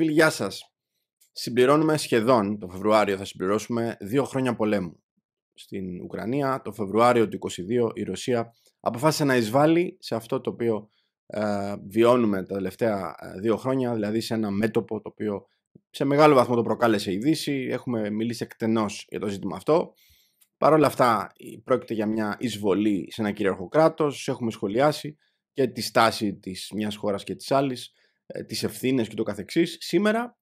Φίλοι, γεια σας. Συμπληρώνουμε σχεδόν το Φεβρουάριο, θα συμπληρώσουμε δύο χρόνια πολέμου. Στην Ουκρανία, το Φεβρουάριο του 2022, η Ρωσία αποφάσισε να εισβάλλει σε αυτό το οποίο ε, βιώνουμε τα τελευταία ε, δύο χρόνια, δηλαδή σε ένα μέτωπο το οποίο σε μεγάλο βαθμό το προκάλεσε η Δύση. Έχουμε μιλήσει εκτενώς για το ζήτημα αυτό. Παρ' όλα αυτά, πρόκειται για μια εισβολή σε ένα κυρίαρχο κράτος, έχουμε σχολιάσει και τη στάση της μιας χώρας και της άλλης. Ε, τις ευθύνες και το καθεξής. Σήμερα,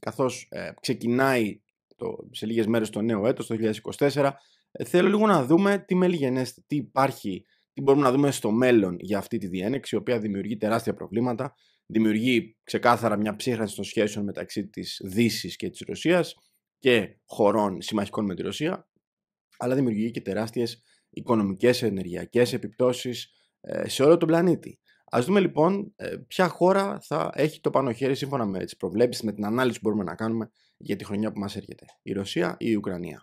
καθώς ε, ξεκινάει το, σε λίγες μέρες το νέο έτος, το 2024, ε, θέλω λίγο να δούμε τι μελιγενές, τι υπάρχει, τι μπορούμε να δούμε στο μέλλον για αυτή τη διένεξη, η οποία δημιουργεί τεράστια προβλήματα, δημιουργεί ξεκάθαρα μια ψύχρανση των σχέσεων μεταξύ της Δύσης και της Ρωσίας και χωρών συμμαχικών με τη Ρωσία, αλλά δημιουργεί και τεράστιες οικονομικές ενεργειακές επιπτώσεις σε όλο τον πλανήτη. Ας δούμε λοιπόν ε, ποια χώρα θα έχει το πάνω χέρι σύμφωνα με τις προβλέψεις, με την ανάλυση που μπορούμε να κάνουμε για τη χρονιά που μας έρχεται. Η Ρωσία ή η Ουκρανία.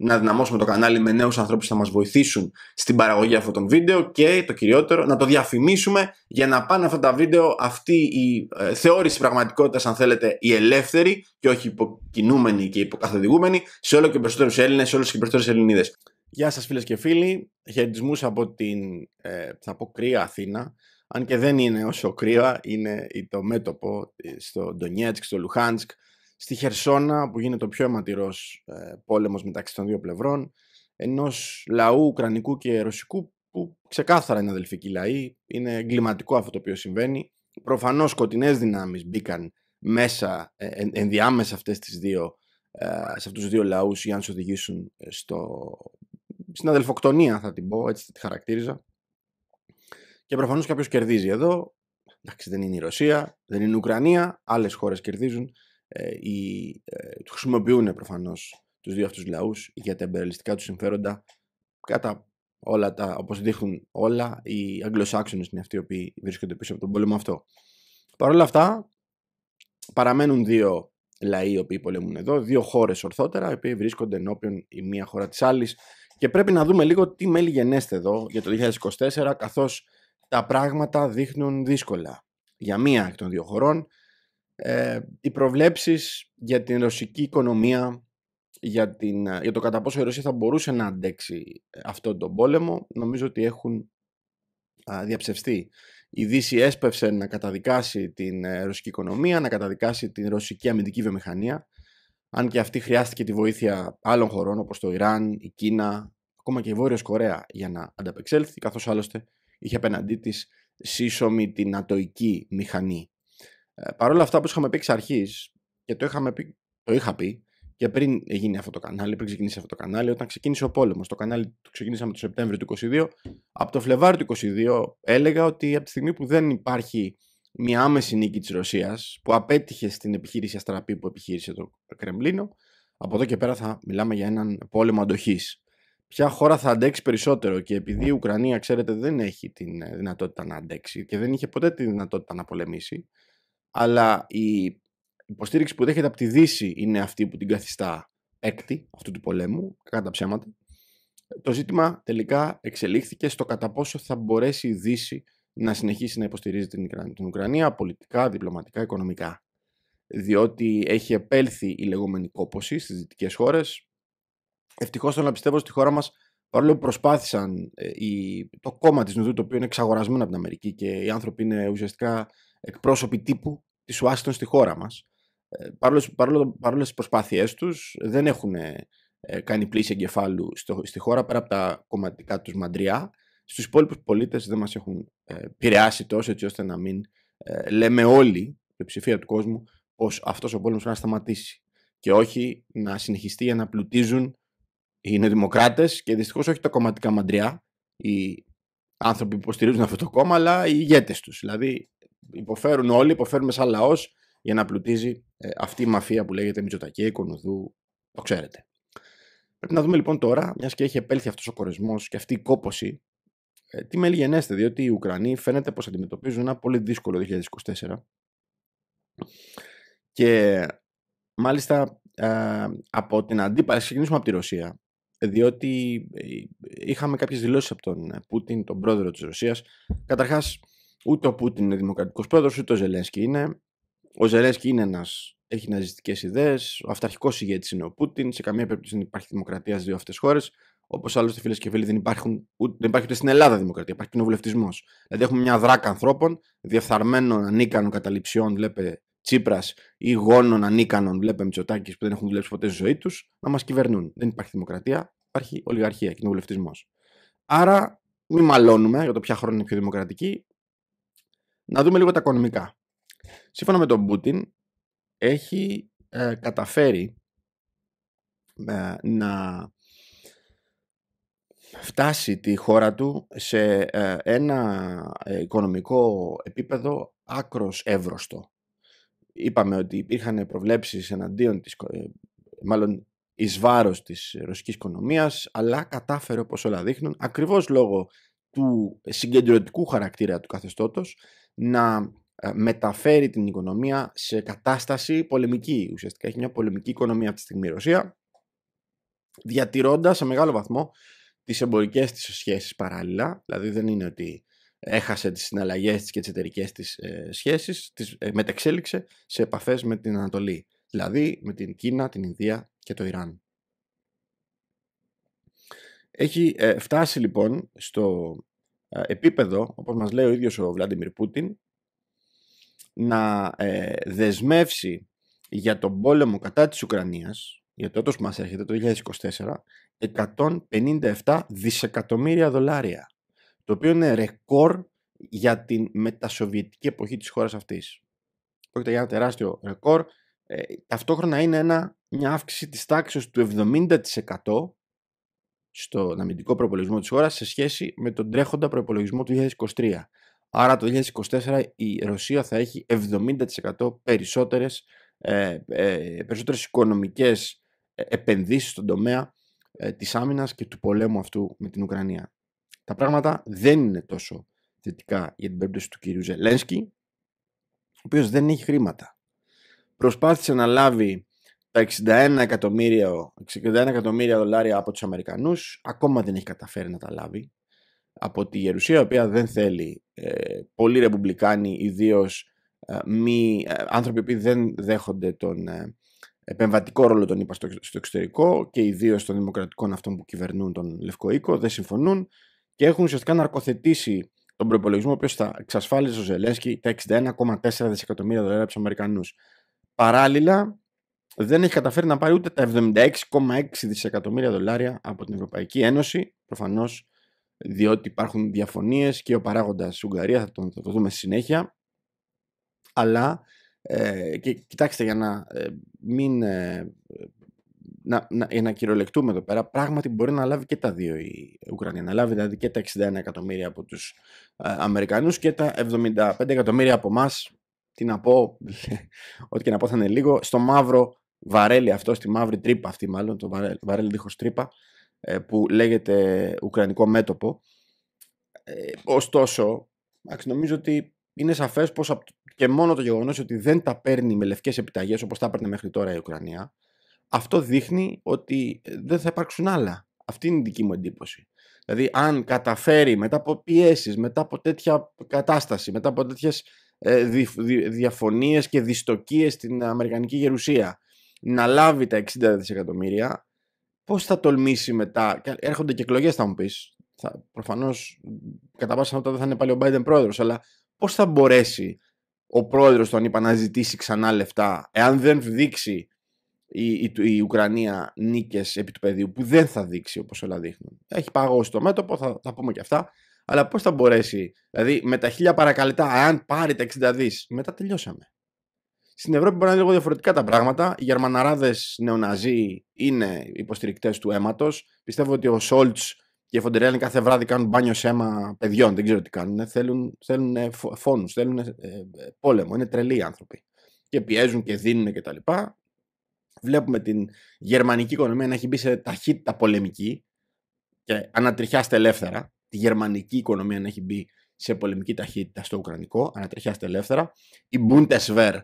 να δυναμώσουμε το κανάλι με νέους ανθρώπους που θα μας βοηθήσουν στην παραγωγή αυτών των βίντεο και το κυριότερο να το διαφημίσουμε για να πάνε αυτά τα βίντεο αυτή η ε, θεώρηση πραγματικότητας αν θέλετε η ελεύθερη και όχι υποκινούμενη και υποκαθοδηγούμενη σε όλο και περισσότερους Έλληνες, σε όλες και περισσότερες Ελληνίδες. Γεια σας φίλες και φίλοι, χαιρετισμούς από την ε, θα πω κρύα Αθήνα αν και δεν είναι όσο κρύα, είναι το μέτωπο ε, στο Ντονιέτσκ, στο Λουχάνσκ, στη Χερσόνα που γίνεται ο πιο αιματηρός πόλεμο πόλεμος μεταξύ των δύο πλευρών ενός λαού Ουκρανικού και Ρωσικού που ξεκάθαρα είναι αδελφικοί λαοί, είναι εγκληματικό αυτό το οποίο συμβαίνει. Προφανώς σκοτεινές δυνάμεις μπήκαν μέσα, ε, ενδιάμεσα αυτές τις δύο, ε, σε αυτούς τους δύο λαούς για να σου οδηγήσουν ε, στο, στην αδελφοκτονία θα την πω, έτσι τη χαρακτήριζα. Και προφανώς κάποιος κερδίζει εδώ, εντάξει δεν είναι η Ρωσία, δεν είναι η Ουκρανία, άλλες χώρες κερδίζουν ε, ε, χρησιμοποιούν προφανώς τους δύο αυτούς λαούς για τα εμπεριαλιστικά τους συμφέροντα κατά όλα τα, όπως δείχνουν όλα, οι Αγγλοσάξονες είναι αυτοί οι οποίοι βρίσκονται πίσω από τον πόλεμο αυτό. Παρ' όλα αυτά, παραμένουν δύο λαοί οι οποίοι πολεμούν εδώ, δύο χώρες ορθότερα, οι οποίοι βρίσκονται ενώπιον η μία χώρα της άλλης και πρέπει να δούμε λίγο τι μέλη γενέστε εδώ για το 2024, καθώς τα πράγματα δείχνουν δύσκολα για μία εκ των δύο χωρών ε, οι προβλέψεις για την ρωσική οικονομία, για, την, ε, για το κατά πόσο η Ρωσία θα μπορούσε να αντέξει ε, αυτόν τον πόλεμο, νομίζω ότι έχουν α, διαψευστεί. Η Δύση έσπευσε να καταδικάσει την ε, ρωσική οικονομία, να καταδικάσει την ρωσική αμυντική βιομηχανία, αν και αυτή χρειάστηκε τη βοήθεια άλλων χωρών όπως το Ιράν, η Κίνα, ακόμα και η Βόρειος Κορέα για να ανταπεξέλθει, καθώς άλλωστε είχε απέναντί της σύσσωμη την ατοική μηχανή ε, παρ' όλα αυτά, όπω είχαμε πει εξ αρχής και το, είχαμε το είχα πει και πριν γίνει αυτό το κανάλι, πριν ξεκινήσει αυτό το κανάλι, όταν ξεκίνησε ο πόλεμος. Το κανάλι το ξεκινήσαμε το Σεπτέμβριο του 2022. Από το Φλεβάριο του 2022 έλεγα ότι από τη στιγμή που δεν υπάρχει μια άμεση νίκη της Ρωσίας που απέτυχε στην επιχείρηση Αστραπή που επιχείρησε το Κρεμλίνο, από εδώ και πέρα θα μιλάμε για έναν πόλεμο αντοχής. Ποια χώρα θα αντέξει περισσότερο και επειδή η Ουκρανία, ξέρετε, δεν έχει τη ε, δυνατότητα να αντέξει και δεν είχε ποτέ τη δυνατότητα να πολεμήσει, αλλά η υποστήριξη που δέχεται από τη Δύση είναι αυτή που την καθιστά έκτη αυτού του πολέμου, κατά ψέματα. Το ζήτημα τελικά εξελίχθηκε στο κατά πόσο θα μπορέσει η Δύση να συνεχίσει να υποστηρίζει την, την Ουκρανία πολιτικά, διπλωματικά, οικονομικά. Διότι έχει επέλθει η λεγόμενη κόποση στις δυτικές χώρες. Ευτυχώς θέλω να πιστεύω στη χώρα μας, Παρόλο που προσπάθησαν ε, το κόμμα της Νοδού, το οποίο είναι εξαγορασμένο από την Αμερική και οι άνθρωποι είναι ουσιαστικά εκπρόσωποι τύπου της Ουάσιγκτον στη χώρα μας. Ε, παρόλο, παρόλο, τις προσπάθειές τους, δεν έχουν ε, κάνει πλήση εγκεφάλου στο, στη χώρα πέρα από τα κομματικά τους μαντριά. Στους υπόλοιπους πολίτες δεν μας έχουν ε, επηρεάσει τόσο έτσι ώστε να μην λέμε όλοι, η ψηφία του κόσμου, πως αυτός ο πόλεμος πρέπει να σταματήσει και όχι να συνεχιστεί για να πλουτίζουν οι νεοδημοκράτες και δυστυχώς όχι τα κομματικά μαντριά, οι άνθρωποι που υποστηρίζουν αυτό το κόμμα, αλλά οι ηγέτες τους. Δηλαδή υποφέρουν όλοι, υποφέρουμε σαν λαός για να πλουτίζει ε, αυτή η μαφία που λέγεται Μητσοτακέ, Κονουδού, το ξέρετε. Πρέπει να δούμε λοιπόν τώρα, μιας και έχει επέλθει αυτός ο κορεσμός και αυτή η κόποση, ε, τι με λιγενέστε διότι οι Ουκρανοί φαίνεται πως αντιμετωπίζουν ένα πολύ δύσκολο 2024. Και μάλιστα ε, από την αντίπαση, ξεκινήσουμε από τη Ρωσία, διότι ε, είχαμε κάποιες δηλώσεις από τον Πούτιν, τον πρόεδρο της Ρωσίας. Καταρχάς, Ούτε ο Πούτιν είναι δημοκρατικός πρόεδρος, ούτε ο Ζελένσκι είναι. Ο Ζελένσκι είναι ένας. Έχει ναζιστικές ιδέες. Ο αυταρχικός ηγέτης είναι ο Πούτιν. Σε καμία περίπτωση δεν υπάρχει δημοκρατία στις δύο αυτές χώρες. Όπως άλλωστε, φίλες και φίλοι, δεν, υπάρχουν, ούτε, δεν υπάρχει ούτε στην Ελλάδα δημοκρατία. Υπάρχει κοινοβουλευτισμός. Δηλαδή, έχουμε μια δράκα ανθρώπων, διεφθαρμένων, ανίκανων καταληψιών, βλέπε Τσίπρας, ή γόνων ανίκανων, βλέπε Μητσοτάκης, που δεν έχουν δουλέψει ποτέ στη ζωή τους, να μας κυβερνούν. Δεν υπάρχει δημοκρατία, υπάρχει ολιγαρχία, κοινοβουλευτισμός. Άρα, μην μαλώνουμε για το ποια χρόνια είναι πιο δημοκρατική. Να δούμε λίγο τα οικονομικά. Σύμφωνα με τον Πούτιν, έχει ε, καταφέρει ε, να φτάσει τη χώρα του σε ε, ένα οικονομικό επίπεδο άκρος εύρωστο. Είπαμε ότι υπήρχαν προβλέψεις εναντίον της, μάλλον εις βάρος της ρωσικής οικονομίας, αλλά κατάφερε όπως όλα δείχνουν, ακριβώς λόγω του συγκεντρωτικού χαρακτήρα του καθεστώτος, να ε, μεταφέρει την οικονομία σε κατάσταση πολεμική. Ουσιαστικά έχει μια πολεμική οικονομία από τη στιγμή η Ρωσία, διατηρώντας σε μεγάλο βαθμό τις εμπορικές της σχέσεις παράλληλα, δηλαδή δεν είναι ότι έχασε τις συναλλαγές της και τις εταιρικές της ε, σχέσεις, τις ε, μετεξέλιξε σε επαφές με την Ανατολή, δηλαδή με την Κίνα, την Ινδία και το Ιράν. Έχει φτάσει λοιπόν στο ε, επίπεδο, όπως μας λέει ο ίδιος ο Βλάντιμιρ Πούτιν, να ε, δεσμεύσει για τον πόλεμο κατά της Ουκρανίας, για το που μας έρχεται, το 2024, 157 δισεκατομμύρια δολάρια, το οποίο είναι ρεκόρ για την μετασοβιετική εποχή της χώρας αυτής. Πρόκειται για ένα τεράστιο ρεκόρ, ε, ταυτόχρονα είναι ένα, μια αύξηση της τάξης του 70% στον αμυντικό προπολογισμό της χώρας σε σχέση με τον τρέχοντα προπολογισμό του 2023. Άρα το 2024 η Ρωσία θα έχει 70% περισσότερες, ε, ε, περισσότερες οικονομικές ε, επενδύσεις στον τομέα ε, της άμυνας και του πολέμου αυτού με την Ουκρανία. Τα πράγματα δεν είναι τόσο θετικά για την περίπτωση του κυρίου Ζελένσκι, ο οποίος δεν έχει χρήματα. Προσπάθησε να λάβει τα 61 εκατομμύρια, 61 εκατομμύρια δολάρια από τους Αμερικανούς ακόμα δεν έχει καταφέρει να τα λάβει από τη Γερουσία, η οποία δεν θέλει ε, πολλοί ρεπουμπλικάνοι, ιδίως ε, ε, άνθρωποι που δεν δέχονται τον ε, επεμβατικό ρόλο των ΗΠΑ στο, εξωτερικό και ιδίως των δημοκρατικών αυτών που κυβερνούν τον Λευκό Οίκο, δεν συμφωνούν και έχουν ουσιαστικά ναρκοθετήσει τον προπολογισμό, ο θα εξασφάλιζε ο Ζελέσκι τα 61,4 δισεκατομμύρια δολάρια από τους Αμερικανούς. Παράλληλα, δεν έχει καταφέρει να πάρει ούτε τα 76,6 δισεκατομμύρια δολάρια από την Ευρωπαϊκή Ένωση. Προφανώς διότι υπάρχουν διαφωνίες και ο παράγοντας Ουγγαρίας, θα το, θα το δούμε στη συνέχεια. Αλλά ε, και κοιτάξτε για να ε, μην. Ε, να, να, για να κυριολεκτούμε εδώ πέρα, πράγματι μπορεί να λάβει και τα δύο η Ουκρανία. Να λάβει δηλαδή και τα 61 εκατομμύρια από τους ε, Αμερικανούς και τα 75 εκατομμύρια από εμάς. Τι να πω, ό,τι και να πω θα είναι λίγο, στο μαύρο βαρέλι αυτό στη μαύρη τρύπα αυτή μάλλον, το βαρέλι, βαρέλι δίχως τρύπα ε, που λέγεται Ουκρανικό μέτωπο. Ε, ωστόσο, νομίζω ότι είναι σαφές πως και μόνο το γεγονός ότι δεν τα παίρνει με λευκές επιταγές όπως τα έπαιρνε μέχρι τώρα η Ουκρανία, αυτό δείχνει ότι ε, δεν θα υπάρξουν άλλα. Αυτή είναι η δική μου εντύπωση. Δηλαδή, αν καταφέρει μετά από πιέσεις, μετά από τέτοια κατάσταση, μετά από τέτοιες ε, διαφωνίες και δυστοκίες στην Αμερικανική Γερουσία, να λάβει τα 60 δισεκατομμύρια, πώς θα τολμήσει μετά. Έρχονται και εκλογές, θα μου πεις. Προφανώς κατά πάσα πιθανότητα δεν θα είναι πάλι ο Biden πρόεδρος, αλλά πώς θα μπορέσει ο πρόεδρος του είπα να ζητήσει ξανά λεφτά, εάν δεν δείξει η, η, η Ουκρανία νίκες επί του πεδίου, που δεν θα δείξει όπως όλα δείχνουν. Έχει παγώσει το μέτωπο, θα, θα πούμε και αυτά. Αλλά πώς θα μπορέσει, δηλαδή με τα χίλια παρακαλετά, εάν πάρει τα 60 δις, μετά τελειώσαμε. Στην Ευρώπη μπορεί να είναι λίγο διαφορετικά τα πράγματα. Οι Γερμαναράδες νεοναζί είναι υποστηρικτές του αίματος. Πιστεύω ότι ο Σόλτ και η Φοντερέλ κάθε βράδυ κάνουν μπάνιο σε αίμα παιδιών. Δεν ξέρω τι κάνουν. Θέλουν, θέλουν φόνου, θέλουν ε, ε, πόλεμο. Είναι τρελοί άνθρωποι. Και πιέζουν και δίνουν κτλ. Και Βλέπουμε την γερμανική οικονομία να έχει μπει σε ταχύτητα πολεμική και ανατριχιάστε ελεύθερα. Τη γερμανική οικονομία να έχει μπει σε πολεμική ταχύτητα στο Ουκρανικό, ανατριχιάστε ελεύθερα. Η Bundeswehr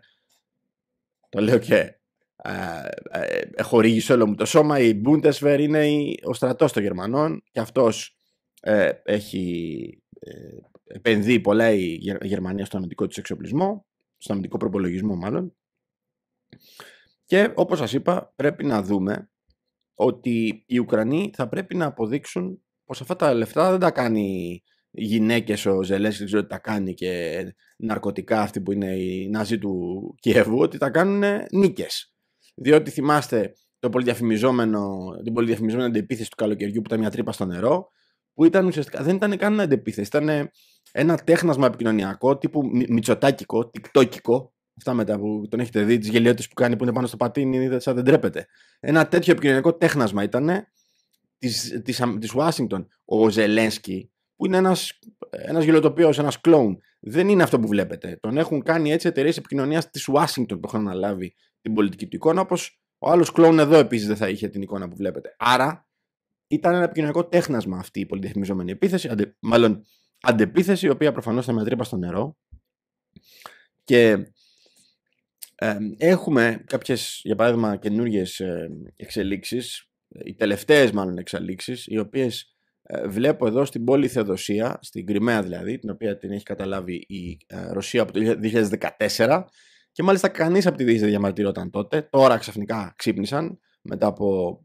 το λέω και ε, χορήγησε όλο μου το σώμα. Η Bundeswehr είναι ο στρατός των Γερμανών και αυτός ε, έχει ε, επενδύει πολλά η Γερμανία στον αμυντικό της εξοπλισμό, στον αμυντικό προπολογισμό μάλλον. Και όπως σας είπα πρέπει να δούμε ότι οι Ουκρανοί θα πρέπει να αποδείξουν πως αυτά τα λεφτά δεν τα κάνει γυναίκες ο Ζελέσκι δεν ξέρω τι τα κάνει και ναρκωτικά αυτή που είναι οι Ναζί του Κιέβου ότι τα κάνουν νίκες. Διότι θυμάστε το πολυδιαφημιζόμενο, την πολυδιαφημιζόμενη αντεπίθεση του καλοκαιριού που ήταν μια τρύπα στο νερό που ήταν ουσιαστικά, δεν ήταν καν αντεπίθεση, ήταν ένα τέχνασμα επικοινωνιακό τύπου μητσοτάκικο, τικτόκικο Αυτά μετά που τον έχετε δει, τις γελιότητες που κάνει που είναι πάνω στο πατίνι, είδατε σαν δεν τρέπεται. Ένα τέτοιο επικοινωνιακό τέχνασμα ήταν τη Ουάσιγκτον. Ο Ζελένσκι που είναι ένας ένας γελοτοπίος, ένας κλόουν. Δεν είναι αυτό που βλέπετε. Τον έχουν κάνει έτσι εταιρείες επικοινωνίας της Ουάσιγκτον που έχουν αναλάβει την πολιτική του εικόνα, όπως ο άλλος κλόουν εδώ επίσης δεν θα είχε την εικόνα που βλέπετε. Άρα ήταν ένα επικοινωνικό τέχνασμα αυτή η πολυτεχνιζόμενη επίθεση, αντε, μάλλον αντεπίθεση, η οποία προφανώς θα μετρήπα στο νερό. Και ε, έχουμε κάποιες, για παράδειγμα, καινούργιες ε, εξελίξεις, οι τελευταίες μάλλον εξελίξεις, οι οποίες ε, βλέπω εδώ στην πόλη Θεοδοσία, στην Κρυμαία δηλαδή, την οποία την έχει καταλάβει η ε, Ρωσία από το 2014 και μάλιστα κανείς από τη Δύση δεν διαμαρτυρόταν τότε, τώρα ξαφνικά ξύπνησαν μετά από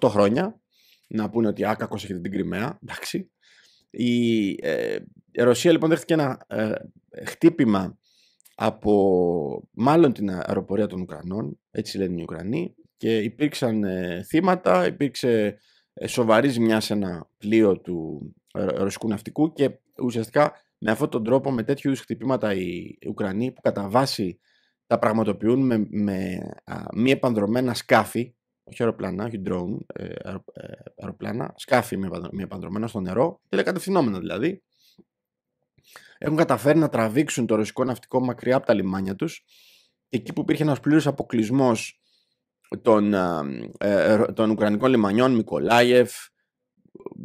8 χρόνια να πούνε ότι άκακος έχετε την Κρυμαία, εντάξει. Η, ε, η Ρωσία λοιπόν δέχτηκε ένα ε, χτύπημα από μάλλον την αεροπορία των Ουκρανών, έτσι λένε οι Ουκρανοί, και υπήρξαν ε, θύματα, υπήρξε ε, σοβαρή ζημιά σε ένα πλοίο του ε, ρωσικού ναυτικού και ουσιαστικά με αυτόν τον τρόπο, με τέτοιου είδους χτυπήματα οι Ουκρανοί που κατά βάση τα πραγματοποιούν με, με α, μη επανδρομένα σκάφη, όχι αεροπλάνα, όχι drone, ε, αεροπλάνα, σκάφη μη επανδρομένα στο νερό, τηλεκατευθυνόμενα δηλαδή, έχουν καταφέρει να τραβήξουν το ρωσικό ναυτικό μακριά από τα λιμάνια τους. Εκεί που υπήρχε ένας πλήρως αποκλεισμός των, ε, ε, των Ουκρανικών λιμανιών, Μικολάιεφ,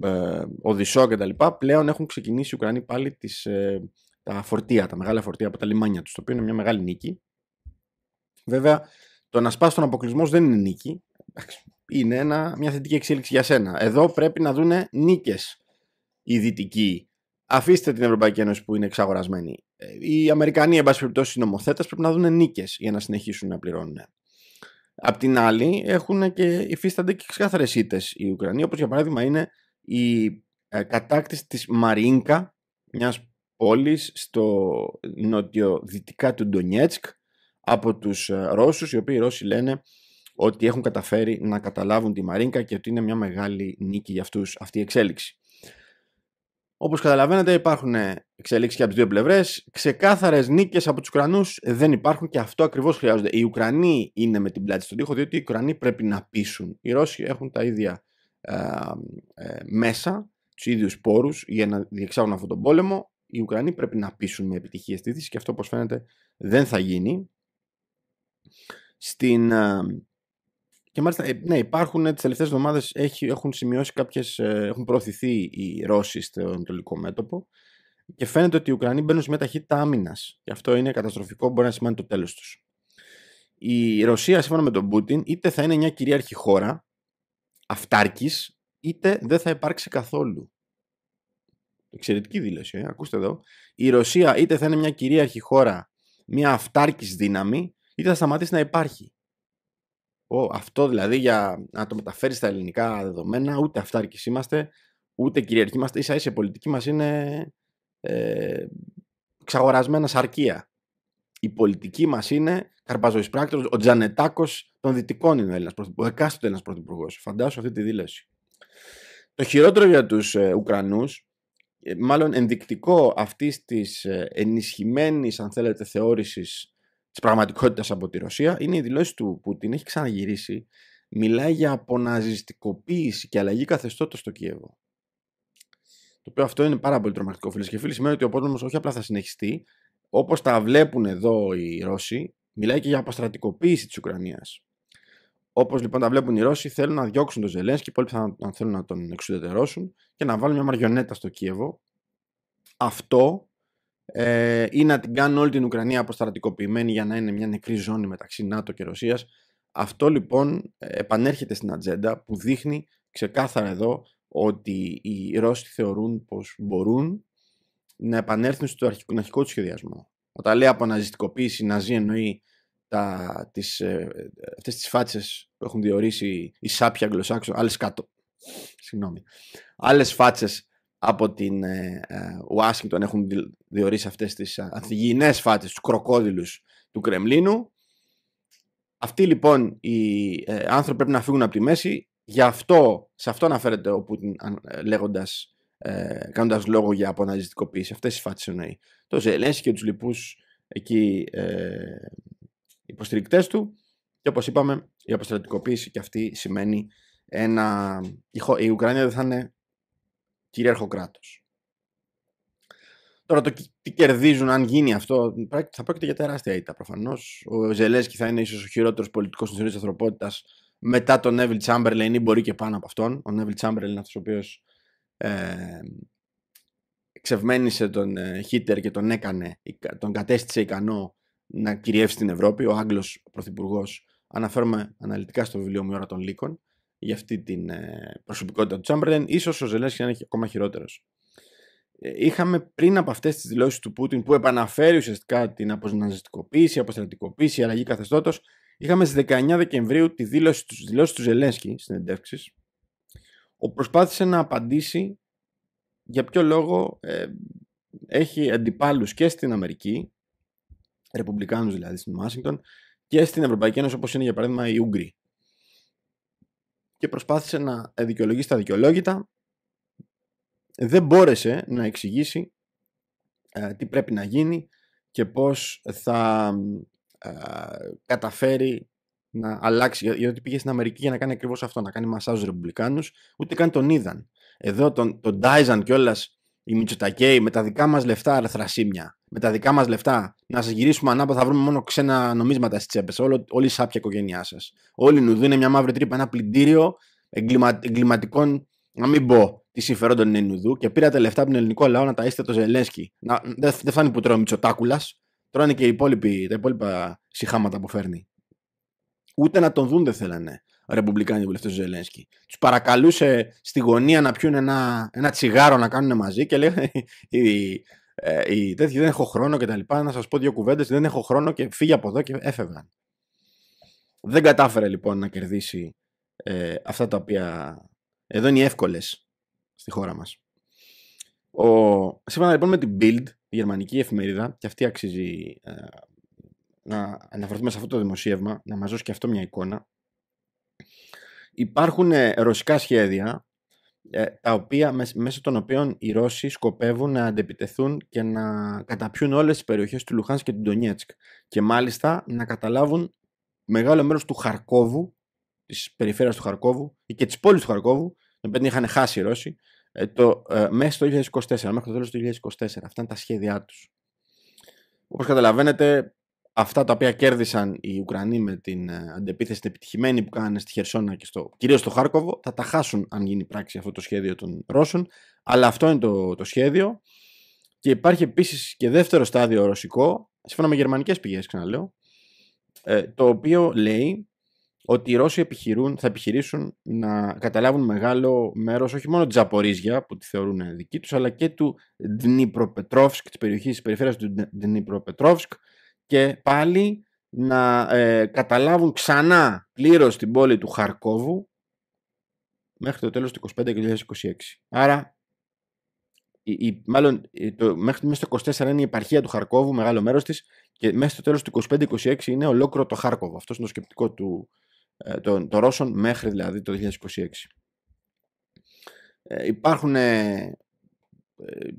ε, Οδυσσό κτλ. Πλέον έχουν ξεκινήσει οι Ουκρανοί πάλι τις, τα φορτία, τα μεγάλα φορτία από τα λιμάνια τους, το οποίο είναι μια μεγάλη νίκη. Βέβαια, το να σπάσει τον αποκλεισμό δεν είναι νίκη. Είναι ένα, μια θετική εξέλιξη για σένα. Εδώ πρέπει να δούνε νίκες οι δυτικοί. Αφήστε την Ευρωπαϊκή Ένωση που είναι εξαγορασμένη. Οι Αμερικανοί, εν πάση περιπτώσει, νομοθέτες πρέπει να δουν νίκες για να συνεχίσουν να πληρώνουν. Απ' την άλλη, έχουν και υφίστανται και ξεκάθαρες ήττες οι Ουκρανοί, όπως για παράδειγμα είναι η ε, κατάκτηση της Μαρίνκα, μιας πόλης στο νοτιοδυτικά του Ντονιέτσκ, από τους ε, Ρώσους, οι οποίοι οι Ρώσοι λένε ότι έχουν καταφέρει να καταλάβουν τη Μαρίνκα και ότι είναι μια μεγάλη νίκη για αυτούς αυτή η εξέλιξη. Όπως καταλαβαίνετε υπάρχουν ε, εξελίξεις και από τις δύο πλευρές. Ξεκάθαρες νίκες από τους Ουκρανούς δεν υπάρχουν και αυτό ακριβώς χρειάζονται. Οι Ουκρανοί είναι με την πλάτη στον τοίχο διότι οι Ουκρανοί πρέπει να πείσουν. Οι Ρώσοι έχουν τα ίδια ε, μέσα, τους ίδιους πόρους για να διεξάγουν αυτόν τον πόλεμο. Οι Ουκρανοί πρέπει να πείσουν με επιτυχία στη Δύση και αυτό όπως φαίνεται δεν θα γίνει. Στην, ε, και μάλιστα, ε, ναι, υπάρχουν ε, τις τελευταίες εβδομάδες έχουν σημειώσει ε, έχουν προωθηθεί οι Ρώσοι στο Ανατολικό μέτωπο και φαίνεται ότι οι Ουκρανοί μπαίνουν σε μια ταχύτητα άμυνας. Και αυτό είναι καταστροφικό, μπορεί να σημαίνει το τέλος τους. Η Ρωσία, σύμφωνα με τον Πούτιν, είτε θα είναι μια κυρίαρχη χώρα, αυτάρκης, είτε δεν θα υπάρξει καθόλου. Εξαιρετική δήλωση, ακούστε εδώ. Η Ρωσία είτε θα είναι μια κυρίαρχη χώρα, μια αυτάρκης δύναμη, είτε θα σταματήσει να υπάρχει αυτό δηλαδή για να το μεταφέρεις στα ελληνικά δεδομένα, ούτε αυτάρκης είμαστε, ούτε ούτε είμαστε. Ίσα ίσα η πολιτική μας είναι ε, ξαγορασμένα σαρκία. Η πολιτική μας είναι καρπαζοεισπράκτορος, ο Τζανετάκος των Δυτικών είναι ο Έλληνας Πρωθυπουργό. ο εκάστοτε Έλληνας Πρωθυπουργός. Φαντάζομαι αυτή τη δήλωση. Το χειρότερο για τους ε, Ουκρανούς, ε, μάλλον ενδεικτικό αυτής της ε, ενισχυμένης, αν θέλετε, θεώρησης της πραγματικότητας από τη Ρωσία είναι η δηλώσεις του Πούτιν. Έχει ξαναγυρίσει. Μιλάει για αποναζιστικοποίηση και αλλαγή καθεστώτος στο Κίεβο. Το οποίο αυτό είναι πάρα πολύ τρομακτικό, φίλες και φίλοι. Σημαίνει ότι ο πόλεμος όχι απλά θα συνεχιστεί, όπως τα βλέπουν εδώ οι Ρώσοι, μιλάει και για αποστρατικοποίηση της Ουκρανίας. Όπως λοιπόν τα βλέπουν οι Ρώσοι, θέλουν να διώξουν τον Ζελένσκι, οι υπόλοιποι θα θέλουν να τον εξουδετερώσουν και να βάλουν μια μαριονέτα στο Κίεβο. Αυτό ε, ή να την κάνουν όλη την Ουκρανία αποστρατικοποιημένη για να είναι μια νεκρή ζώνη μεταξύ ΝΑΤΟ και Ρωσίας. Αυτό λοιπόν επανέρχεται στην ατζέντα που δείχνει ξεκάθαρα εδώ ότι οι Ρώσοι θεωρούν πως μπορούν να επανέλθουν στο αρχικό, αρχικό τους σχεδιασμό. Όταν λέει από ναζί εννοεί τα, τις, ε, αυτές τις φάτσες που έχουν διορίσει οι σάπια αγγλοσάξο, άλλες κάτω, συγγνώμη, άλλες φάτσες από την ε, ε, Ουάσιγκτον έχουν διορίσει αυτές τις ε, ανθυγιεινές φάτες, τους κροκόδιλους του Κρεμλίνου. Αυτοί λοιπόν οι άνθρωποι πρέπει να φύγουν από τη μέση. Γι' αυτό, σε αυτό αναφέρεται ο Πούτιν λέγοντας, κάνοντας λόγο για αποναζιστικοποίηση. Αυτές οι φάτες εννοεί. Το Ζελένσκι και τους λοιπούς εκεί ε, υποστηρικτές του. Και όπως είπαμε, η αποστρατικοποίηση και αυτή σημαίνει ένα... Η Ουκρανία δεν θα είναι κυρίαρχο κράτος. Τώρα το τι κερδίζουν αν γίνει αυτό θα πρόκειται για τεράστια ήττα προφανώς. Ο Ζελέσκι θα είναι ίσως ο χειρότερος πολιτικός της ανθρωπότητας μετά τον Νέβιλ Τσάμπερλεν ή μπορεί και πάνω από αυτόν. Ο Νέβιλ Τσάμπερλεν είναι αυτός ο οποίος ε, τον ε, Χίτερ και τον έκανε, τον κατέστησε ικανό να κυριεύσει την Ευρώπη. Ο Άγγλος Πρωθυπουργός, αναφέρομαι αναλυτικά στο βιβλίο μου Ώρα των Λύκων για αυτή την ε, προσωπικότητα του Τσάμπερλεν. Ίσως ο Ζελένσκι να είναι ακόμα χειρότερος. Ε, είχαμε πριν από αυτές τις δηλώσεις του Πούτιν που επαναφέρει ουσιαστικά την αποσναζιστικοποίηση, αποστρατικοποίηση, αλλαγή καθεστώτος. Είχαμε στις 19 Δεκεμβρίου τη δήλωση, τους, του Ζελένσκι στην εντεύξη, όπου προσπάθησε να απαντήσει για ποιο λόγο ε, έχει αντιπάλους και στην Αμερική, ρεπουμπλικάνους δηλαδή στην Ουάσιγκτον, και στην Ευρωπαϊκή Ένωση όπως είναι για παράδειγμα οι Ούγγροι και προσπάθησε να δικαιολογήσει τα δικαιολόγητα. Δεν μπόρεσε να εξηγήσει ε, τι πρέπει να γίνει και πώς θα ε, καταφέρει να αλλάξει. Γιατί πήγε στην Αμερική για να κάνει ακριβώς αυτό, να κάνει μασάζ Ρεπουμπλικάνους, ούτε καν τον είδαν. Εδώ τον, τον Ντάιζαν κιόλας οι Μητσοτακέοι με τα δικά μας λεφτά, αρθρασίμια Με τα δικά μας λεφτά. Να σα γυρίσουμε ανάποδα, θα βρούμε μόνο ξένα νομίσματα στις τσέπες. Όλη η σάπια οικογένειά σας. Όλοι νουδού είναι μια μαύρη τρύπα, ένα πλυντήριο εγκλημα, εγκληματικών, να μην πω, τη συμφερόντων Ενουδού και πήρατε λεφτά από τον ελληνικό λαό να τα είστε το Ζελέσκι. δεν δε φτάνει που τρώει ο Μητσοτάκουλας, τρώνε και οι υπόλοιποι, τα υπόλοιπα συχάματα που φέρνει. Ούτε να τον δουν δεν θέλανε ρεπουμπλικάνοι βουλευτές του Ζελένσκι. Τους παρακαλούσε στη γωνία να πιούν ένα, ένα τσιγάρο να κάνουν μαζί και λέγανε οι ε, τέτοιοι δεν έχω χρόνο και τα λοιπά, να σας πω δύο κουβέντες, δεν έχω χρόνο και φύγει από εδώ και έφευγαν. Δεν κατάφερε λοιπόν να κερδίσει ε, αυτά τα οποία εδώ είναι οι εύκολες στη χώρα μας. Ο... Σύμφωνα λοιπόν με την Bild, η γερμανική εφημερίδα, και αυτή αξίζει ε, να αναφερθούμε σε αυτό το δημοσίευμα, να μας δώσει και αυτό μια εικόνα, Υπάρχουν ε, ρωσικά σχέδια ε, τα οποία, μέσα των οποίων οι Ρώσοι σκοπεύουν να αντεπιτεθούν και να καταπιούν όλες τις περιοχές του Λουχάνς και του Ντονιέτσκ και μάλιστα να καταλάβουν μεγάλο μέρος του Χαρκόβου, της περιφέρειας του Χαρκόβου και της πόλης του Χαρκόβου, την είχαν χάσει οι Ρώσοι, ε, το, μέσα στο 2024, μέχρι το τέλος του 2024. Αυτά είναι τα σχέδιά τους. Όπως καταλαβαίνετε, αυτά τα οποία κέρδισαν οι Ουκρανοί με την ε, αντεπίθεση την επιτυχημένη που κάνανε στη Χερσόνα και στο, κυρίως στο Χάρκοβο θα τα χάσουν αν γίνει πράξη αυτό το σχέδιο των Ρώσων αλλά αυτό είναι το, το σχέδιο και υπάρχει επίσης και δεύτερο στάδιο ρωσικό σύμφωνα με γερμανικές πηγές ξαναλέω ε, το οποίο λέει ότι οι Ρώσοι επιχειρούν, θα επιχειρήσουν να καταλάβουν μεγάλο μέρος όχι μόνο τη Απορίζια που τη θεωρούν δική τους αλλά και του Ντνιπροπετρόφσκ της περιοχής της περιφέρειας του Ντνιπροπετρόφσκ και πάλι να ε, καταλάβουν ξανά πλήρως την πόλη του Χαρκόβου μέχρι το τέλος του 25 και 2026. Άρα, η, μάλλον ε, το, μέχρι μέσα στο 24 είναι η επαρχία του Χαρκόβου, μεγάλο μέρος της, και μέχρι το τέλος του 25-26 είναι ολόκληρο το Χάρκοβο. Αυτό είναι το σκεπτικό του, ε, των, Ρώσων μέχρι δηλαδή το 2026. Ε, υπάρχουν ε, ε,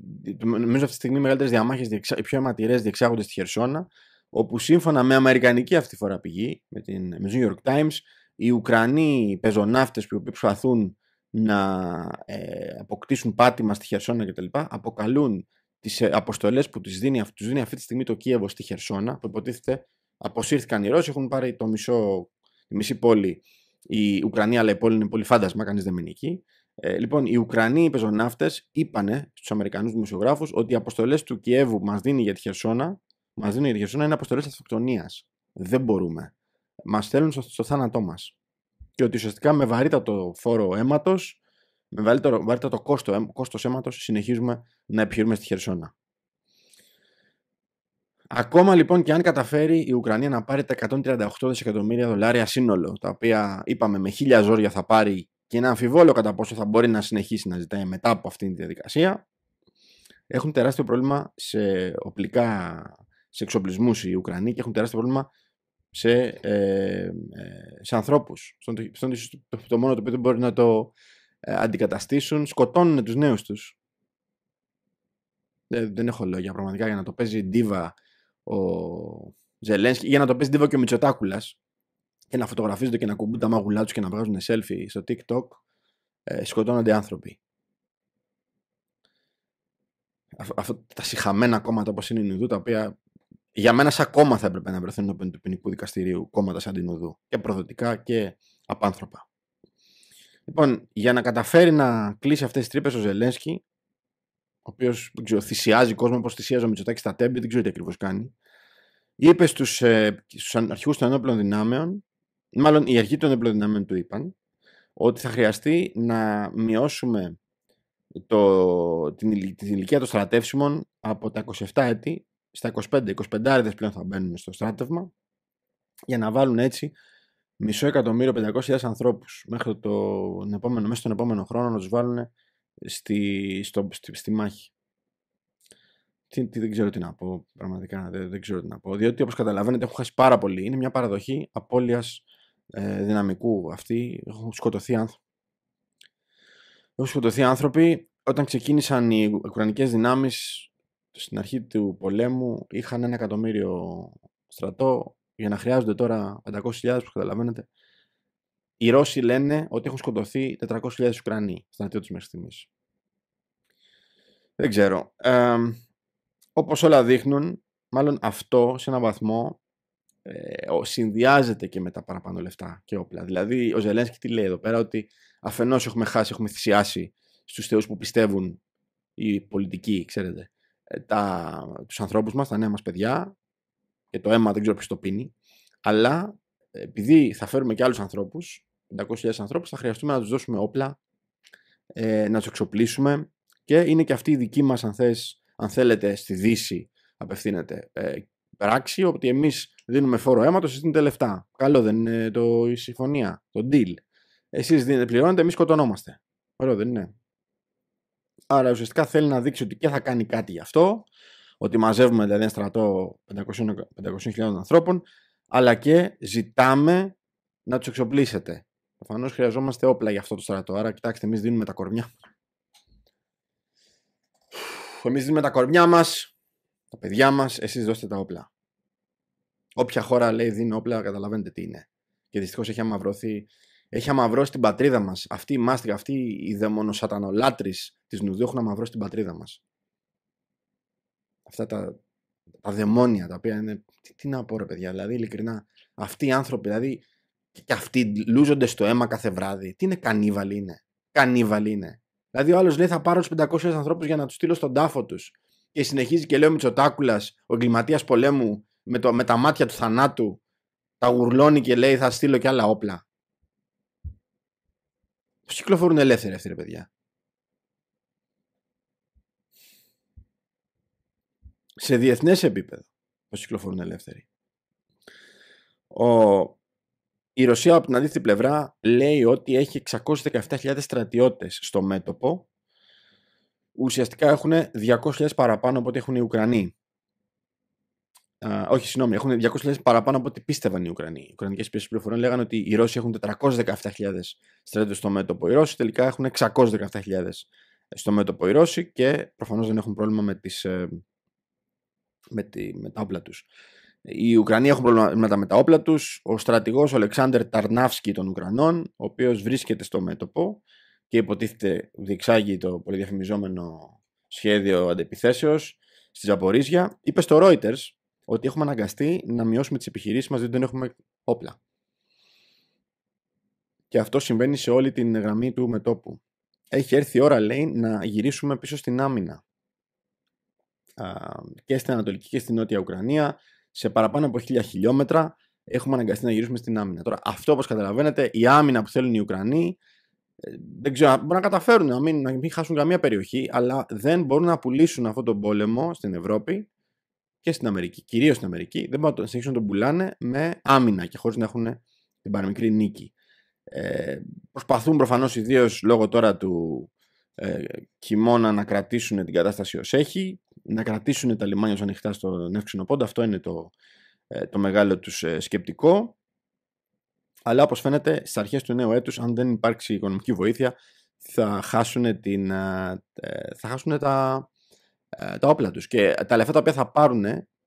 νομίζω αυτή τη στιγμή οι μεγαλύτερες διαμάχες, οι πιο αιματηρές διεξάγονται στη Χερσόνα όπου σύμφωνα με αμερικανική αυτή φορά πηγή, με, την, New York Times, οι Ουκρανοί πεζοναύτες που προσπαθούν να ε, αποκτήσουν πάτημα στη Χερσόνα κτλ. αποκαλούν τις ε, αποστολές που τους δίνει, τους δίνει αυτή τη στιγμή το Κίεβο στη Χερσόνα, που υποτίθεται αποσύρθηκαν οι Ρώσοι, έχουν πάρει το μισό, τη μισή πόλη η Ουκρανία, αλλά η πόλη είναι πολύ φάντασμα, κανείς δεν μείνει εκεί. Ε, λοιπόν, οι Ουκρανοί οι πεζοναύτες είπανε στους Αμερικανούς δημοσιογράφους ότι οι αποστολές του Κιέβου μας δίνει για τη Χερσόνα Μας δίνει η να είναι αποστολές αυτοκτονίας. Δεν μπορούμε. Μας θέλουν στο, θάνατό μας. Και ότι ουσιαστικά με βαρύτατο φόρο αίματος, με βαρύτατο, κόστο, κόστος αίματος, συνεχίζουμε να επιχειρούμε στη Χερσόνα. Ακόμα λοιπόν και αν καταφέρει η Ουκρανία να πάρει τα 138 δισεκατομμύρια δολάρια σύνολο, τα οποία είπαμε με χίλια ζόρια θα πάρει και είναι αμφιβόλο κατά πόσο θα μπορεί να συνεχίσει να ζητάει μετά από αυτήν τη διαδικασία, έχουν τεράστιο πρόβλημα σε οπλικά σε εξοπλισμούς οι Ουκρανοί και έχουν τεράστιο πρόβλημα σε, ε, ε σε ανθρώπους. Στον, στον, το μόνο το οποίο δεν μπορεί να το ε, αντικαταστήσουν, σκοτώνουν τους νέους τους. Ε, δεν, έχω λόγια πραγματικά για να το παίζει ντίβα ο Ζελένσκι, για να το παίζει ντίβα και ο Μητσοτάκουλας και να φωτογραφίζονται και να κουμπούν τα μαγουλά τους και να βγάζουν selfie στο TikTok. σκοτώνονται άνθρωποι. Αυτά τα συχαμένα κόμματα όπως είναι η Ινδού, τα οποία για μένα σαν ακόμα θα έπρεπε να βρεθούν ενώπιον του ποινικού δικαστηρίου κόμματα σαν την Ουδού. Και προδοτικά και απάνθρωπα. Λοιπόν, για να καταφέρει να κλείσει αυτές τις τρύπες ο Ζελένσκι, ο οποίος θυσιάζει κόσμο όπω θυσιάζει ο Μητσοτάκης στα τέμπη, δεν ξέρω τι ακριβώς κάνει, είπε στους ε, αρχηγούς των ενόπλων δυνάμεων, μάλλον οι αρχοί των ενόπλων δυνάμεων του είπαν, ότι θα χρειαστεί να μειώσουμε το, την, την ηλικία των στρατεύσιμων από τα 27 έτη στα 25, 25 άριδες πλέον θα μπαίνουν στο στράτευμα για να βάλουν έτσι μισό εκατομμύριο 500.000 ανθρώπους μέχρι τον επόμενο, μέσα στον επόμενο χρόνο να τους βάλουν στη, στη, στη μάχη. Τι, δεν ξέρω τι να πω, πραγματικά δεν, ξέρω τι να πω. Διότι όπως καταλαβαίνετε έχω χάσει πάρα πολύ. Είναι μια παραδοχή απώλειας ε, δυναμικού αυτή. Έχουν σκοτωθεί άνθρωποι. Έχουν σκοτωθεί άνθρωποι όταν ξεκίνησαν οι ουκρανικές δυνάμεις στην αρχή του πολέμου είχαν ένα εκατομμύριο στρατό για να χρειάζονται τώρα 500.000, που καταλαβαίνετε. Οι Ρώσοι λένε ότι έχουν σκοτωθεί 400.000 Ουκρανοί τους μέχρι στιγμής. Δεν ξέρω. Ε, όπως όλα δείχνουν, μάλλον αυτό σε έναν βαθμό ε, συνδυάζεται και με τα παραπάνω λεφτά και όπλα. Δηλαδή, ο Ζελένσκι τι λέει εδώ πέρα, ότι αφενός έχουμε χάσει, έχουμε θυσιάσει στους θεούς που πιστεύουν οι πολιτικοί, ξέρετε. Ε, τα, τους ανθρώπους μας, τα νέα μας παιδιά και το αίμα δεν ξέρω ποιος το πίνει αλλά ε, επειδή θα φέρουμε και άλλους ανθρώπους 500.000 ανθρώπους θα χρειαστούμε να τους δώσουμε όπλα ε, να τους εξοπλίσουμε και είναι και αυτή η δική μας αν, αν θέλετε στη Δύση απευθύνεται ε, πράξη ότι εμείς δίνουμε φόρο αίματος, εσείς δίνετε λεφτά καλό δεν είναι το, η συμφωνία, το deal εσείς δίνετε, πληρώνετε, εμείς σκοτωνόμαστε ωραίο δεν είναι Άρα ουσιαστικά θέλει να δείξει ότι και θα κάνει κάτι γι' αυτό, ότι μαζεύουμε δηλαδή ένα στρατό 500.000 ανθρώπων, αλλά και ζητάμε να τους εξοπλίσετε. Προφανώς χρειαζόμαστε όπλα για αυτό το στρατό. Άρα, κοιτάξτε, εμείς δίνουμε τα κορμιά. Εμείς δίνουμε τα κορμιά μας, τα παιδιά μας, εσείς δώστε τα όπλα. Όποια χώρα λέει δίνει όπλα, καταλαβαίνετε τι είναι. Και δυστυχώς έχει αμαυρωθεί έχει αμαυρώσει την πατρίδα μας. Αυτή η μάστιγα, αυτή η δαιμονοσατανολάτρης της Νουδού έχουν αμαυρώσει την πατρίδα μας. Αυτά τα, τα δαιμόνια τα οποία είναι. Τι, τι να πω, ρε παιδιά, δηλαδή ειλικρινά. Αυτοί οι άνθρωποι, δηλαδή και αυτοί λούζονται στο αίμα κάθε βράδυ. Τι είναι κανίβαλοι είναι. Κανίβαλοι είναι. Δηλαδή ο άλλος λέει θα πάρω τους 500 ανθρώπους για να τους στείλω στον τάφο τους. Και συνεχίζει και λέει ο Μητσοτάκουλας, ο εγκληματίας πολέμου, με, το, με τα μάτια του θανάτου, τα γουρλώνει και λέει θα στείλω κι άλλα όπλα. Τους κυκλοφορούν ελεύθεροι αυτοί, ρε παιδιά. Σε διεθνές επίπεδο τους κυκλοφορούν ελεύθεροι. Ο... Η Ρωσία από την αντίθετη πλευρά λέει ότι έχει 617.000 στρατιώτες στο μέτωπο. Ουσιαστικά έχουν 200.000 παραπάνω από ό,τι έχουν οι Ουκρανοί. Α, όχι, συγγνώμη, έχουν 200.000 παραπάνω από ό,τι πίστευαν οι Ουκρανοί. Οι Ουκρανικές πίεσει πληροφοριών λέγανε ότι οι Ρώσοι έχουν 417.000 στρατιώτες στο μέτωπο. Οι Ρώσοι τελικά έχουν 617.000 στο μέτωπο οι Ρώσοι και προφανώς δεν έχουν πρόβλημα με, τις, ε, με, τη, με τα όπλα τους. Οι Ουκρανοί έχουν προβλήματα με τα όπλα τους. Ο στρατηγός Αλεξάνδρ Ταρνάφσκι των Ουκρανών, ο οποίος βρίσκεται στο μέτωπο και υποτίθεται διεξάγει το πολυδιαφημιζόμενο σχέδιο αντεπιθέσεω στη Ζαπορίζια, είπε στο Reuters ότι έχουμε αναγκαστεί να μειώσουμε τις επιχειρήσεις μας διότι δεν έχουμε όπλα. Και αυτό συμβαίνει σε όλη την γραμμή του μετόπου. Έχει έρθει η ώρα, λέει, να γυρίσουμε πίσω στην άμυνα. Και στην Ανατολική και στην Νότια Ουκρανία, σε παραπάνω από χίλια χιλιόμετρα, έχουμε αναγκαστεί να γυρίσουμε στην άμυνα. Τώρα, αυτό όπως καταλαβαίνετε, η άμυνα που θέλουν οι Ουκρανοί, ε, δεν ξέρω, μπορεί να καταφέρουν να μην, να μην χάσουν καμία περιοχή, αλλά δεν μπορούν να πουλήσουν αυτόν τον πόλεμο στην Ευρώπη και στην Αμερική, κυρίως στην Αμερική, δεν μπορούν να συνεχίσουν να τον πουλάνε με άμυνα και χωρίς να έχουν την παραμικρή νίκη. Ε, προσπαθούν προφανώς ιδίως λόγω τώρα του ε, χειμώνα να κρατήσουν την κατάσταση ως έχει, να κρατήσουν τα λιμάνια ως ανοιχτά στον εύξηνο πόντο. Αυτό είναι το, ε, το μεγάλο τους ε, σκεπτικό. Αλλά όπως φαίνεται, στις αρχές του νέου έτους, αν δεν υπάρξει οικονομική βοήθεια, θα χάσουν, την, ε, θα χάσουν τα, ε, τα όπλα τους. Και τα λεφτά τα οποία θα πάρουν,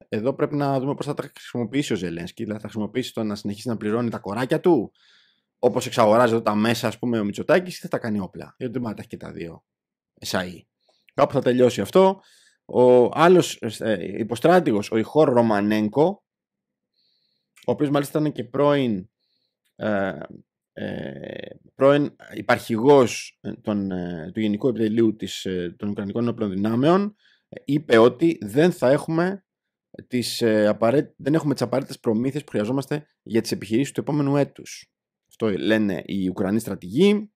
εδώ πρέπει να δούμε πώς θα τα χρησιμοποιήσει ο Ζελένσκι. Δηλαδή θα χρησιμοποιήσει το να συνεχίσει να πληρώνει τα κοράκια του, όπως εξαγοράζει εδώ τα μέσα, ας πούμε, ο Μητσοτάκης, ή θα τα κάνει όπλα. Γιατί δεν μάθει και τα δύο. Εσάι. Κάπου θα τελειώσει αυτό. Ο άλλος ε, υποστράτηγος, ο Ιχώρ Ρωμανέγκο, ο οποίος μάλιστα ήταν και πρώην, ε, ε πρώην υπαρχηγός του Γενικού Επιτελείου της, των Ουκρανικών Όπλων Δυνάμεων, είπε ότι δεν θα έχουμε τις, ε, απαραίτητε, δεν έχουμε τις απαραίτητες προμήθειες που χρειαζόμαστε για τις επιχειρήσεις του επόμενου έτους. Αυτό λένε οι Ουκρανοί στρατηγοί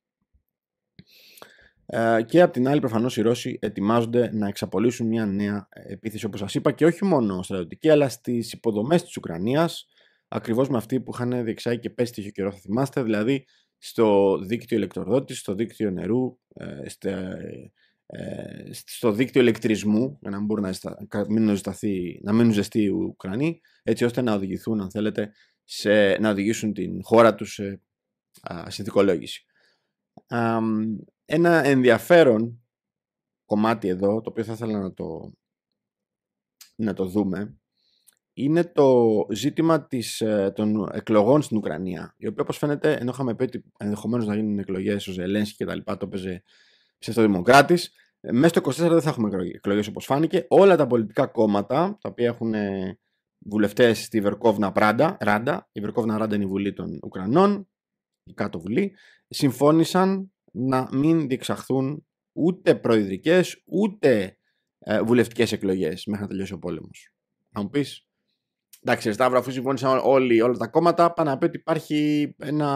ε, και απ' την άλλη προφανώς οι Ρώσοι ετοιμάζονται να εξαπολύσουν μια νέα επίθεση όπως σας είπα και όχι μόνο στρατιωτική αλλά στις υποδομές της Ουκρανίας ακριβώς με αυτή που είχαν διεξάγει και πέσει τύχιο καιρό θα θυμάστε δηλαδή στο δίκτυο ηλεκτροδότης, στο δίκτυο νερού, ε, στο δίκτυο ηλεκτρισμού για να μην, να, ζεσταθεί, να μεινουν ζεστεί οι Ουκρανοί έτσι ώστε να οδηγηθούν αν θέλετε σε, να οδηγήσουν την χώρα τους σε ένα ενδιαφέρον κομμάτι εδώ το οποίο θα ήθελα να το, να το δούμε είναι το ζήτημα της, ε, των εκλογών στην Ουκρανία η οποία όπως φαίνεται ενώ είχαμε πει ότι ενδεχομένως να γίνουν εκλογές ο Ζελένσκι και τα λοιπά το ψευτοδημοκράτη. Ε, Μέσα στο 24 δεν θα έχουμε εκλογές όπως φάνηκε. Όλα τα πολιτικά κόμματα τα οποία έχουν ε, βουλευτές στη Βερκόβνα Πράντα, Ράντα, η Βερκόβνα Ράντα είναι η Βουλή των Ουκρανών, η κάτω Βουλή, συμφώνησαν να μην διεξαχθούν ούτε προεδρικές ούτε ε, βουλευτικές βουλευτικέ εκλογές μέχρι να τελειώσει ο πόλεμος. Θα μου πεις, εντάξει, Σταύρο, αφού συμφώνησαν όλοι, όλα τα κόμματα, πάνε να πει ότι υπάρχει ένα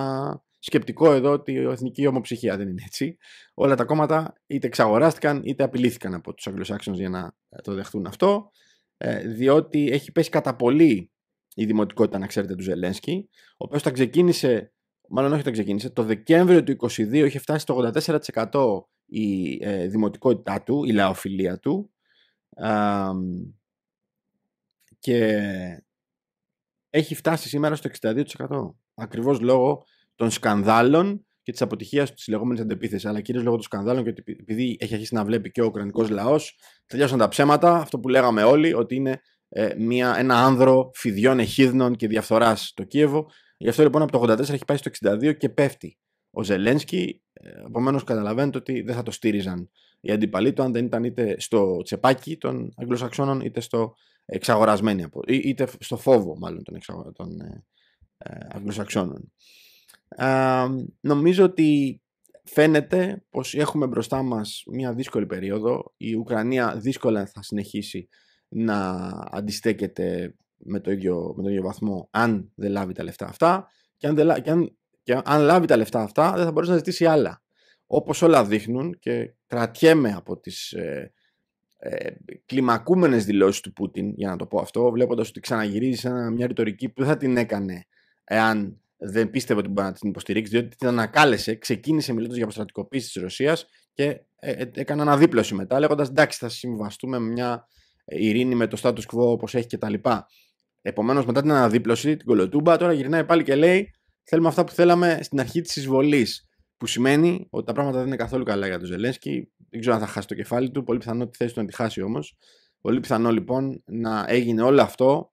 σκεπτικό εδώ ότι η εθνική ομοψυχία δεν είναι έτσι. Όλα τα κόμματα είτε εξαγοράστηκαν είτε απειλήθηκαν από τους anglo για να ε, το δεχτούν αυτό, ε, διότι έχει πέσει κατά πολύ η δημοτικότητα, να ξέρετε, του Ζελένσκι, ο οποίος τα ξεκίνησε, μάλλον όχι τα ξεκίνησε, το Δεκέμβριο του 2022 είχε φτάσει στο 84% η ε, δημοτικότητά του, η λαοφιλία του και έχει φτάσει σήμερα στο 62% ακριβώς λόγω των σκανδάλων και της αποτυχίας της λεγόμενης αντεπίθεσης, αλλά κυρίως λόγω των σκανδάλων και επειδή έχει αρχίσει να βλέπει και ο Ουκρανικός λαός, τελειώσαν τα ψέματα. Αυτό που λέγαμε όλοι, ότι είναι ε, μια, ένα άνδρο φιδιών, εχίδνων και διαφθοράς το Κίεβο. Γι' αυτό λοιπόν από το 84 έχει πάει στο 62 και πέφτει ο Ζελένσκι. Ε, Επομένως, καταλαβαίνετε ότι δεν θα το στήριζαν οι αντιπαλοί του αν δεν ήταν είτε στο τσεπάκι των Αγγλοσαξόνων, είτε στο εξαγορασμένοι, είτε στο φόβο μάλλον των, εξαγο... Ε, νομίζω ότι φαίνεται πως έχουμε μπροστά μας μια δύσκολη περίοδο. Η Ουκρανία δύσκολα θα συνεχίσει να αντιστέκεται με το ίδιο, με το ίδιο βαθμό αν δεν λάβει τα λεφτά αυτά και αν, δεν, και αν, και αν λάβει τα λεφτά αυτά δεν θα μπορέσει να ζητήσει άλλα. Όπως όλα δείχνουν και κρατιέμαι από τις ε, ε, κλιμακούμενες δηλώσεις του Πούτιν, για να το πω αυτό, βλέποντας ότι ξαναγυρίζει σε μια ρητορική που δεν θα την έκανε εάν δεν πίστευε ότι μπορεί να την υποστηρίξει, διότι την ανακάλεσε, ξεκίνησε μιλώντας για αποστρατικοποίηση της Ρωσίας και ε, ε, έκανε αναδίπλωση μετά, λέγοντας εντάξει, θα συμβαστούμε με μια ειρήνη με το status quo όπως έχει κτλ. Επομένως, μετά την αναδίπλωση, την κολοτούμπα, τώρα γυρνάει πάλι και λέει: Θέλουμε αυτά που θέλαμε στην αρχή της εισβολής. Που σημαίνει ότι τα πράγματα δεν είναι καθόλου καλά για τον Ζελένσκι. Δεν ξέρω αν θα χάσει το κεφάλι του. Πολύ πιθανό τη θέση του να τη χάσει όμως. Πολύ πιθανό λοιπόν να έγινε όλο αυτό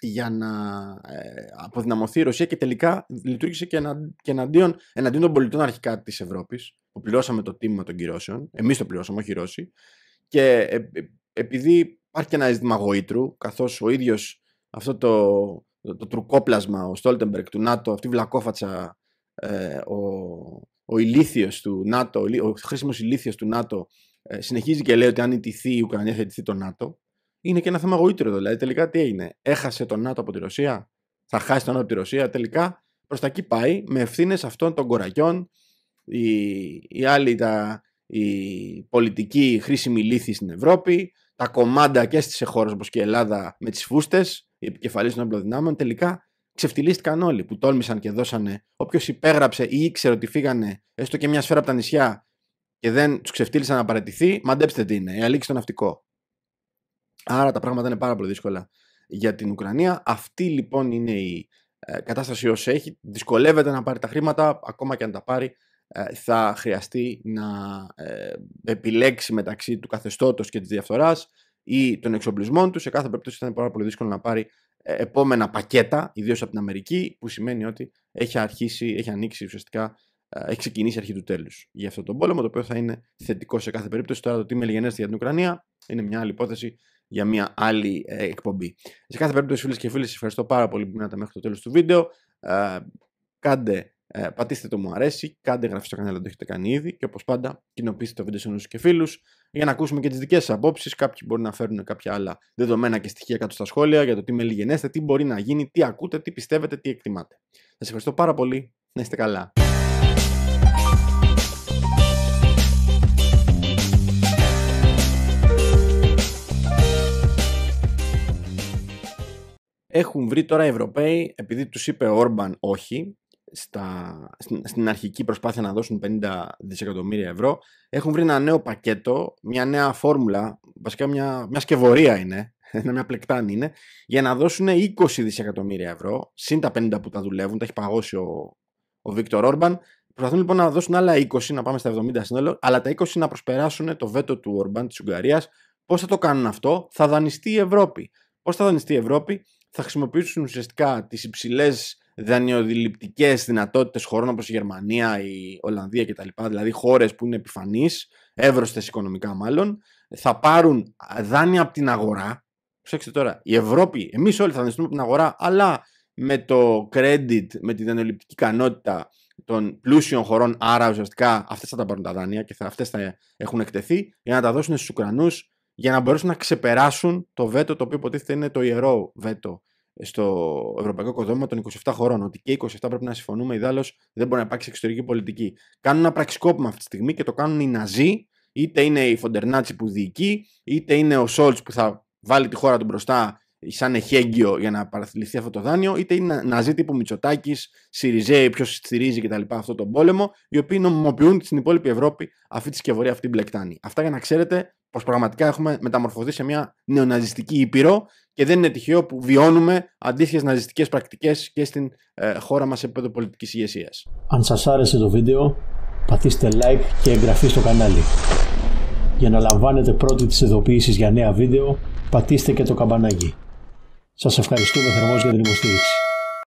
για να ε, αποδυναμωθεί η Ρωσία και τελικά λειτουργήσε και, εναντίον, εναντίον των πολιτών αρχικά της Ευρώπης, που πληρώσαμε το τίμημα των κυρώσεων, Εμείς το πληρώσαμε, όχι οι Ρώσοι και ε, ε, επειδή υπάρχει και ένα αίσθημα γοήτρου καθώς ο ίδιος αυτό το, το, το τρουκόπλασμα, ο Στόλτεμπεργκ του ΝΑΤΟ, αυτή η βλακόφατσα ε, ο, ο ηλίθιος του ΝΑΤΟ, ο χρήσιμος ηλίθιος του ΝΑΤΟ συνεχίζει και λέει ότι αν ιτηθεί η Ουκρανία θα ιτηθεί το ΝΑΤΟ είναι και ένα θέμα γοήτρου εδώ. Δηλαδή, τελικά τι έγινε. Έχασε τον ΝΑΤΟ από τη Ρωσία. Θα χάσει τον ΝΑΤΟ από τη Ρωσία. Τελικά προς τα εκεί πάει με ευθύνες αυτών των κορακιών. Οι, οι άλλοι, τα, οι πολιτικοί χρήσιμοι λύθη στην Ευρώπη. Τα κομμάτια και στις χώρες όπως και η Ελλάδα με τις φούστες. Οι επικεφαλεί των εμπλοδυνάμεων. Τελικά ξεφτυλίστηκαν όλοι που τόλμησαν και δώσανε. Όποιος υπέγραψε ή ήξερε ότι φύγανε έστω και μια σφαίρα από τα νησιά και δεν τους ξεφτύλισαν να παρατηθεί, μαντέψτε τι είναι, η αλήξη στο ναυτικό. Άρα τα πράγματα είναι πάρα πολύ δύσκολα για την Ουκρανία. Αυτή λοιπόν είναι η ε, κατάσταση όσο έχει. Δυσκολεύεται να πάρει τα χρήματα, ακόμα και αν τα πάρει ε, θα χρειαστεί να ε, επιλέξει μεταξύ του καθεστώτος και της διαφθοράς ή των εξοπλισμών του. Σε κάθε περίπτωση θα είναι πάρα πολύ δύσκολο να πάρει επόμενα πακέτα, ιδίως από την Αμερική, που σημαίνει ότι έχει αρχίσει, έχει ανοίξει ουσιαστικά, έχει ξεκινήσει αρχή του τέλους. για αυτόν τον πόλεμο, το οποίο θα είναι θετικό σε κάθε περίπτωση. Τώρα το τι μελιγενέστε για την Ουκρανία είναι μια άλλη υπόθεση για μια άλλη ε, εκπομπή. Σε κάθε περίπτωση φίλες και φίλοι, σας ευχαριστώ πάρα πολύ που μείνατε μέχρι το τέλος του βίντεο. Ε, κάντε, ε, πατήστε το μου αρέσει, κάντε εγγραφή στο κανάλι αν το έχετε κάνει ήδη και όπως πάντα κοινοποιήστε το βίντεο σε νους και φίλους. για να ακούσουμε και τις δικές σας απόψεις. Κάποιοι μπορεί να φέρουν κάποια άλλα δεδομένα και στοιχεία κάτω στα σχόλια για το τι με λιγενέστε τι μπορεί να γίνει, τι ακούτε, τι πιστεύετε, τι εκτιμάτε. Σας ευχαριστώ πάρα πολύ. Να είστε καλά. Έχουν βρει τώρα οι Ευρωπαίοι, επειδή τους είπε ο Όρμπαν όχι, στα, στην, αρχική προσπάθεια να δώσουν 50 δισεκατομμύρια ευρώ, έχουν βρει ένα νέο πακέτο, μια νέα φόρμουλα, βασικά μια, μια σκευωρία είναι, ένα μια πλεκτάνη είναι, για να δώσουν 20 δισεκατομμύρια ευρώ, συν τα 50 που τα δουλεύουν, τα έχει παγώσει ο, ο Βίκτορ Όρμπαν. Προσπαθούν λοιπόν να δώσουν άλλα 20, να πάμε στα 70 σύνολο, αλλά τα 20 να προσπεράσουν το βέτο του Όρμπαν της Ουγγαρίας. Πώς θα το κάνουν αυτό, θα δανειστεί η Ευρώπη. Πώς θα δανειστεί η Ευρώπη, θα χρησιμοποιήσουν ουσιαστικά τις υψηλές δανειοδηληπτικές δυνατότητες χωρών όπως η Γερμανία, η Ολλανδία κτλ. Δηλαδή χώρες που είναι επιφανείς, εύρωστες οικονομικά μάλλον, θα πάρουν δάνεια από την αγορά. Ξέρετε τώρα, η Ευρώπη, εμείς όλοι θα δανειστούμε από την αγορά, αλλά με το credit, με τη δανειοληπτική ικανότητα των πλούσιων χωρών, άρα ουσιαστικά αυτές θα τα πάρουν τα δάνεια και αυτέ αυτές θα έχουν εκτεθεί για να τα δώσουν στους Ουκρανούς, για να μπορέσουν να ξεπεράσουν το βέτο το οποίο υποτίθεται είναι το ιερό βέτο ε, στο ευρωπαϊκό οικοδόμημα των 27 χωρών. Ότι και οι 27 πρέπει να συμφωνούμε, ιδάλω δεν μπορεί να υπάρξει εξωτερική πολιτική. Κάνουν ένα πραξικόπημα αυτή τη στιγμή και το κάνουν οι Ναζί, είτε είναι η Φοντερνάτσι που διοικεί, είτε είναι ο Σόλτ που θα βάλει τη χώρα του μπροστά σαν εχέγγυο για να παραθυλιστεί αυτό το δάνειο, είτε είναι Ναζί τύπου Μητσοτάκης, Σιριζέη, ποιος στηρίζει κτλ. Αυτό τον πόλεμο, οι οποίοι νομιμοποιούν στην υπόλοιπη Ευρώπη αυτή τη σκευωρία, αυτή την μπλεκτάνη. Αυτά για να ξέρετε πως πραγματικά έχουμε μεταμορφωθεί σε μια νεοναζιστική ήπειρο και δεν είναι τυχαίο που βιώνουμε αντίστοιχες ναζιστικές πρακτικές και στην ε, χώρα μας σε επίπεδο πολιτικής ηγεσίας. Αν σας άρεσε το βίντεο, πατήστε like και εγγραφή στο κανάλι. Για να λαμβάνετε πρώτοι τις ειδοποιήσεις για νέα βίντεο, πατήστε και το καμπανάκι. Σας ευχαριστούμε θερμός για την υποστήριξη.